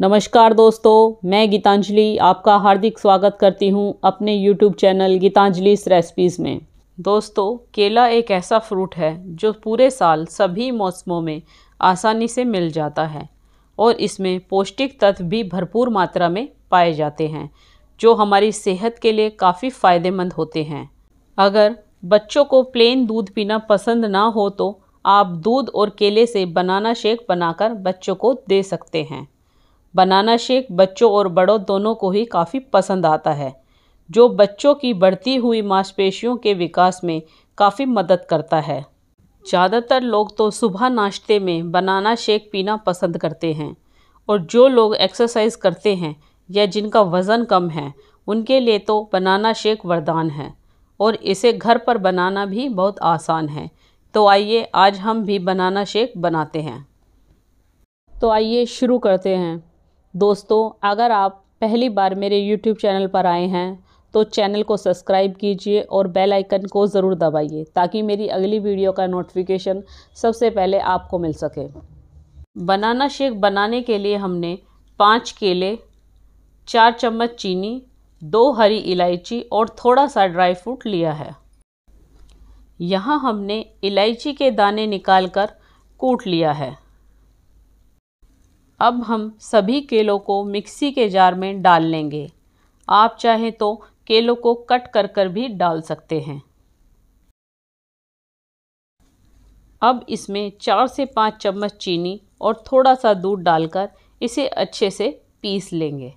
नमस्कार दोस्तों मैं गीतांजलि आपका हार्दिक स्वागत करती हूँ अपने यूट्यूब चैनल गीतांजलि रेसिपीज़ में दोस्तों केला एक ऐसा फ्रूट है जो पूरे साल सभी मौसमों में आसानी से मिल जाता है और इसमें पौष्टिक तत्व भी भरपूर मात्रा में पाए जाते हैं जो हमारी सेहत के लिए काफ़ी फ़ायदेमंद होते हैं अगर बच्चों को प्लेन दूध पीना पसंद ना हो तो आप दूध और केले से बनाना शेक बनाकर बच्चों को दे सकते हैं बनाना शेक बच्चों और बड़ों दोनों को ही काफ़ी पसंद आता है जो बच्चों की बढ़ती हुई मांसपेशियों के विकास में काफ़ी मदद करता है ज़्यादातर लोग तो सुबह नाश्ते में बनाना शेक पीना पसंद करते हैं और जो लोग एक्सरसाइज करते हैं या जिनका वज़न कम है उनके लिए तो बनाना शेक वरदान है और इसे घर पर बनाना भी बहुत आसान है तो आइए आज हम भी बनाना शेक बनाते हैं तो आइए शुरू करते हैं दोस्तों अगर आप पहली बार मेरे यूट्यूब चैनल पर आए हैं तो चैनल को सब्सक्राइब कीजिए और बेल आइकन को ज़रूर दबाइए ताकि मेरी अगली वीडियो का नोटिफिकेशन सबसे पहले आपको मिल सके बनाना शेक बनाने के लिए हमने पाँच केले चार चम्मच चीनी दो हरी इलायची और थोड़ा सा ड्राई फ्रूट लिया है यहाँ हमने इलायची के दाने निकाल कर कूट लिया है अब हम सभी केलों को मिक्सी के जार में डाल लेंगे आप चाहें तो केलों को कट कर कर भी डाल सकते हैं अब इसमें चार से पाँच चम्मच चीनी और थोड़ा सा दूध डालकर इसे अच्छे से पीस लेंगे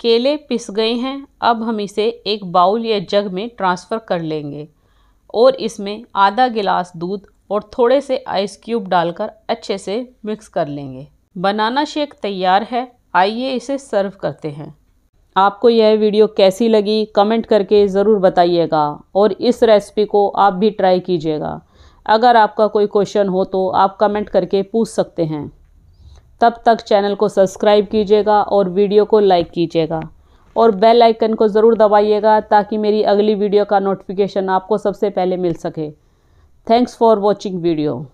केले पिस गए हैं अब हम इसे एक बाउल या जग में ट्रांसफ़र कर लेंगे और इसमें आधा गिलास दूध और थोड़े से आइस क्यूब डालकर अच्छे से मिक्स कर लेंगे बनाना शेक तैयार है आइए इसे सर्व करते हैं आपको यह वीडियो कैसी लगी कमेंट करके ज़रूर बताइएगा और इस रेसिपी को आप भी ट्राई कीजिएगा अगर आपका कोई क्वेश्चन हो तो आप कमेंट करके पूछ सकते हैं तब तक चैनल को सब्सक्राइब कीजिएगा और वीडियो को लाइक कीजिएगा और बेल आइकन को ज़रूर दबाइएगा ताकि मेरी अगली वीडियो का नोटिफिकेशन आपको सबसे पहले मिल सके Thanks for watching video.